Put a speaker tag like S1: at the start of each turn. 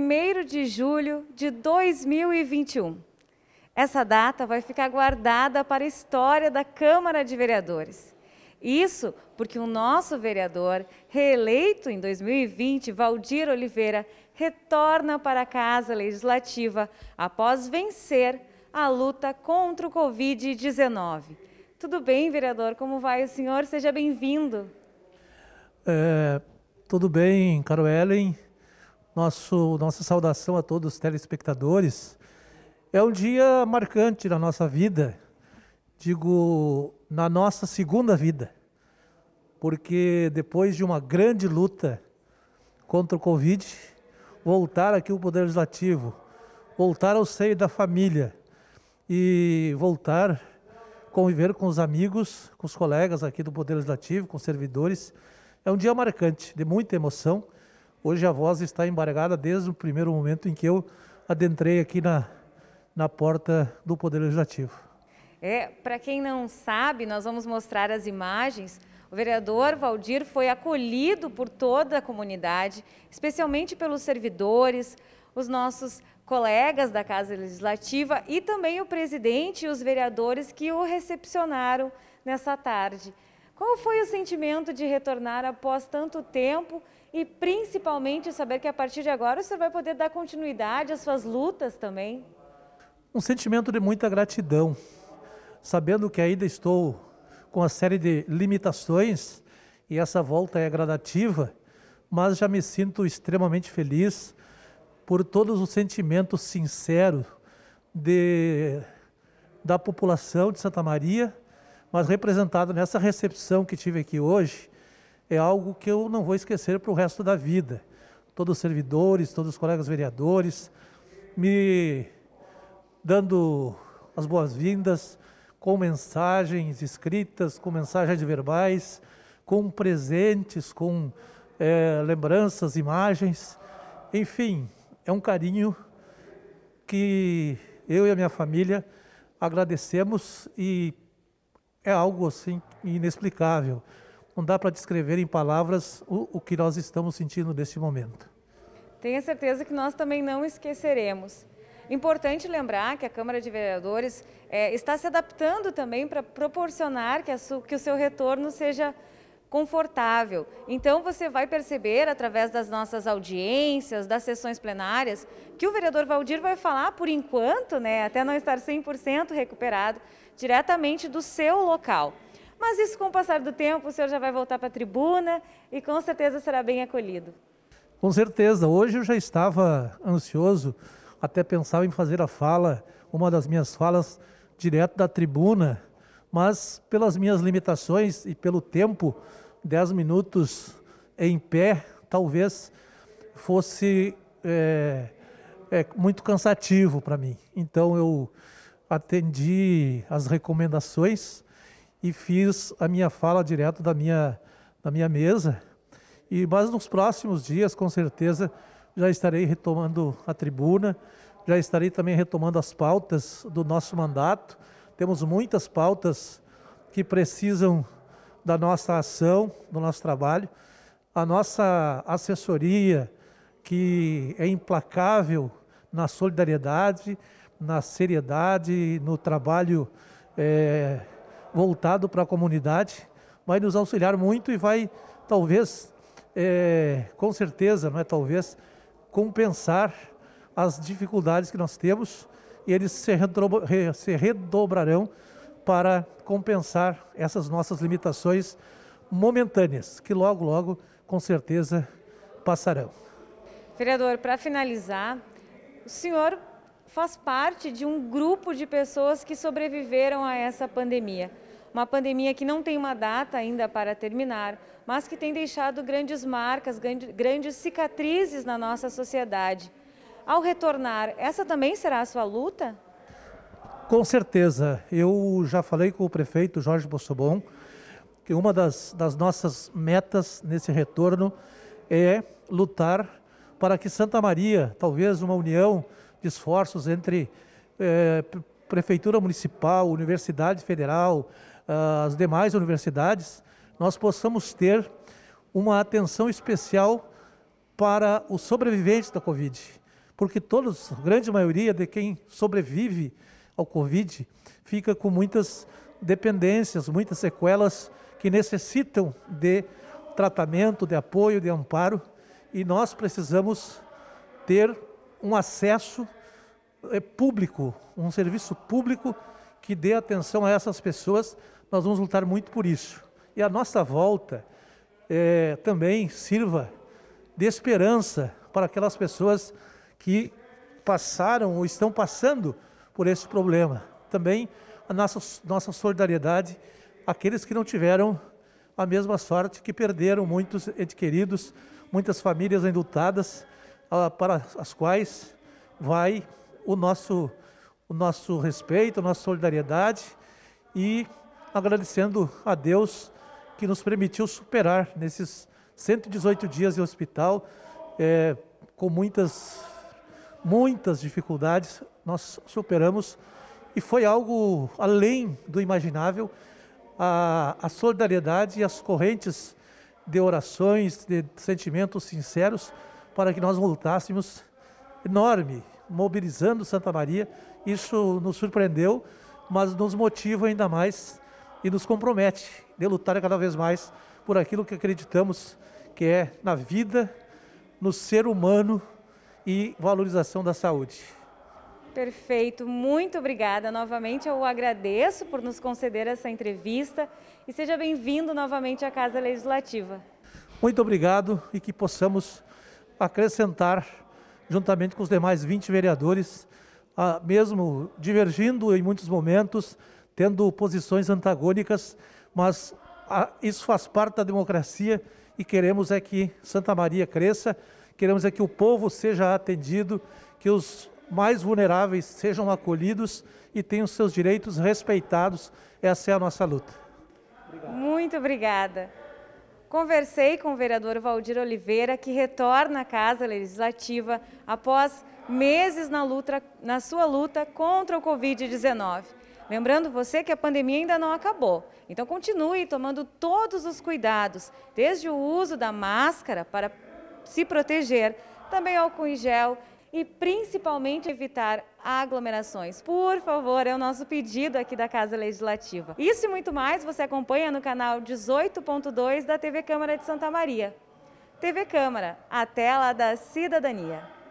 S1: 1 de julho de 2021. Essa data vai ficar guardada para a história da Câmara de Vereadores. Isso porque o nosso vereador, reeleito em 2020, Valdir Oliveira, retorna para a Casa Legislativa após vencer a luta contra o Covid-19. Tudo bem, vereador? Como vai o senhor? Seja bem-vindo.
S2: É, tudo bem, Caro Ellen nosso, nossa saudação a todos os telespectadores. É um dia marcante na nossa vida, digo, na nossa segunda vida, porque depois de uma grande luta contra o Covid, voltar aqui ao Poder Legislativo, voltar ao seio da família e voltar conviver com os amigos, com os colegas aqui do Poder Legislativo, com os servidores, é um dia marcante, de muita emoção. Hoje a voz está embargada desde o primeiro momento em que eu adentrei aqui na, na porta do Poder Legislativo.
S1: É, para quem não sabe, nós vamos mostrar as imagens. O vereador Valdir foi acolhido por toda a comunidade, especialmente pelos servidores, os nossos colegas da Casa Legislativa e também o presidente e os vereadores que o recepcionaram nessa tarde. Qual foi o sentimento de retornar após tanto tempo e principalmente saber que a partir de agora você vai poder dar continuidade às suas lutas também.
S2: Um sentimento de muita gratidão, sabendo que ainda estou com uma série de limitações e essa volta é gradativa, mas já me sinto extremamente feliz por todos os sentimentos sinceros de, da população de Santa Maria, mas representado nessa recepção que tive aqui hoje, é algo que eu não vou esquecer para o resto da vida. Todos os servidores, todos os colegas vereadores, me dando as boas-vindas com mensagens escritas, com mensagens verbais, com presentes, com é, lembranças, imagens. Enfim, é um carinho que eu e a minha família agradecemos e é algo assim inexplicável não dá para descrever em palavras o, o que nós estamos sentindo neste momento.
S1: Tenha certeza que nós também não esqueceremos. Importante lembrar que a Câmara de Vereadores é, está se adaptando também para proporcionar que, su, que o seu retorno seja confortável. Então você vai perceber através das nossas audiências, das sessões plenárias, que o vereador Valdir vai falar por enquanto, né, até não estar 100% recuperado, diretamente do seu local. Mas isso, com o passar do tempo, o senhor já vai voltar para a tribuna e com certeza será bem acolhido.
S2: Com certeza. Hoje eu já estava ansioso, até pensava em fazer a fala, uma das minhas falas, direto da tribuna, mas pelas minhas limitações e pelo tempo, 10 minutos em pé, talvez fosse é, é, muito cansativo para mim. Então eu atendi as recomendações e fiz a minha fala direto da minha, da minha mesa. E mas nos próximos dias, com certeza, já estarei retomando a tribuna, já estarei também retomando as pautas do nosso mandato. Temos muitas pautas que precisam da nossa ação, do nosso trabalho. A nossa assessoria, que é implacável na solidariedade, na seriedade, no trabalho é, voltado para a comunidade, vai nos auxiliar muito e vai, talvez, é, com certeza, não é talvez, compensar as dificuldades que nós temos e eles se, redobra, se redobrarão para compensar essas nossas limitações momentâneas, que logo, logo, com certeza, passarão.
S1: Vereador, para finalizar, o senhor faz parte de um grupo de pessoas que sobreviveram a essa pandemia. Uma pandemia que não tem uma data ainda para terminar, mas que tem deixado grandes marcas, grandes cicatrizes na nossa sociedade. Ao retornar, essa também será a sua luta?
S2: Com certeza. Eu já falei com o prefeito Jorge Bossobon que uma das, das nossas metas nesse retorno é lutar para que Santa Maria, talvez uma união de esforços entre é, Prefeitura Municipal, Universidade Federal, ah, as demais universidades, nós possamos ter uma atenção especial para os sobreviventes da Covid. Porque todos, a grande maioria de quem sobrevive ao Covid, fica com muitas dependências, muitas sequelas que necessitam de tratamento, de apoio, de amparo, e nós precisamos ter um acesso eh, público, um serviço público que dê atenção a essas pessoas. Nós vamos lutar muito por isso. E a nossa volta é, também sirva de esperança para aquelas pessoas que passaram ou estão passando por esse problema. Também a nossa, nossa solidariedade àqueles que não tiveram a mesma sorte, que perderam muitos entes queridos, muitas famílias endultadas para as quais vai o nosso, o nosso respeito, a nossa solidariedade e agradecendo a Deus que nos permitiu superar nesses 118 dias de hospital, é, com muitas, muitas dificuldades, nós superamos e foi algo além do imaginável. A, a solidariedade e as correntes de orações, de sentimentos sinceros para que nós voltássemos enorme, mobilizando Santa Maria. Isso nos surpreendeu, mas nos motiva ainda mais e nos compromete de lutar cada vez mais por aquilo que acreditamos que é na vida, no ser humano e valorização da saúde.
S1: Perfeito, muito obrigada. Novamente eu agradeço por nos conceder essa entrevista e seja bem-vindo novamente à Casa Legislativa.
S2: Muito obrigado e que possamos acrescentar, juntamente com os demais 20 vereadores, a, mesmo divergindo em muitos momentos, tendo posições antagônicas, mas a, isso faz parte da democracia e queremos é que Santa Maria cresça, queremos é que o povo seja atendido, que os mais vulneráveis sejam acolhidos e tenham seus direitos respeitados. Essa é a nossa luta.
S1: Obrigado. Muito obrigada. Conversei com o vereador Valdir Oliveira, que retorna à Casa Legislativa após meses na, luta, na sua luta contra o Covid-19. Lembrando você que a pandemia ainda não acabou, então continue tomando todos os cuidados, desde o uso da máscara para se proteger, também álcool em gel e principalmente evitar aglomerações. Por favor, é o nosso pedido aqui da Casa Legislativa. Isso e muito mais você acompanha no canal 18.2 da TV Câmara de Santa Maria. TV Câmara, a tela da cidadania.